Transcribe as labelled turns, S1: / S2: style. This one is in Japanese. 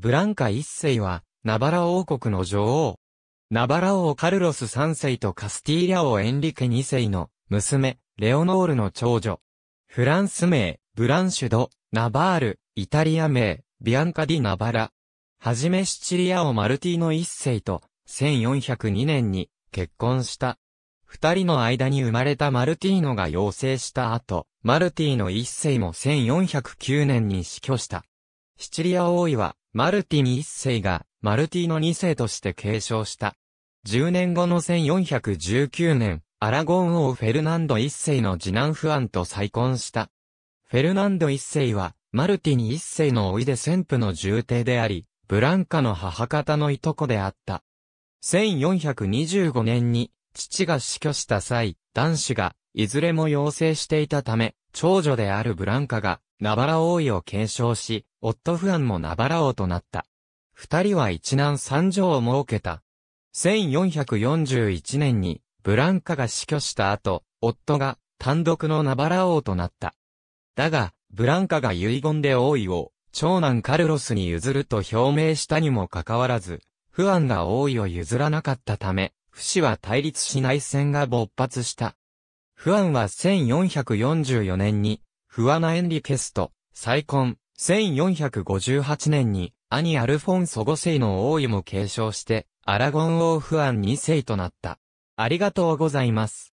S1: ブランカ一世は、
S2: ナバラ王国の女王。ナバラ王カルロス三世とカスティーリャ王エンリケ二世の娘、レオノールの長女。フランス名、ブランシュド、ナバール、イタリア名、ビアンカ・ディ・ナバラ。はじめシチリア王マルティーノ一世と、1402年に結婚した。二人の間に生まれたマルティーノが養成した後、マルティーノ一世も1409年に死去した。シチリア王位は、マルティニ一世がマルティの二世として継承した。10年後の1419年、アラゴン王フェルナンド一世の次男フアンと再婚した。フェルナンド一世は、マルティニ一世のおいで先父の重帝であり、ブランカの母方のいとこであった。1425年に、父が死去した際、男子が、いずれも要請していたため、長女であるブランカが、ナバラ王位を継承し、夫フアンもナバラ王となった。二人は一男三女を設けた。1441年に、ブランカが死去した後、夫が単独のナバラ王となった。だが、ブランカが遺言で王位を、長男カルロスに譲ると表明したにもかかわらず、フアンが王位を譲らなかったため、不死は対立し内戦が勃発した。フアンは1444年にフアナ・エンリケスと、再婚、1458年に、兄アルフォンソ5世の王位も継承して、アラゴン王フアン2世となった。ありがとうござ
S1: います。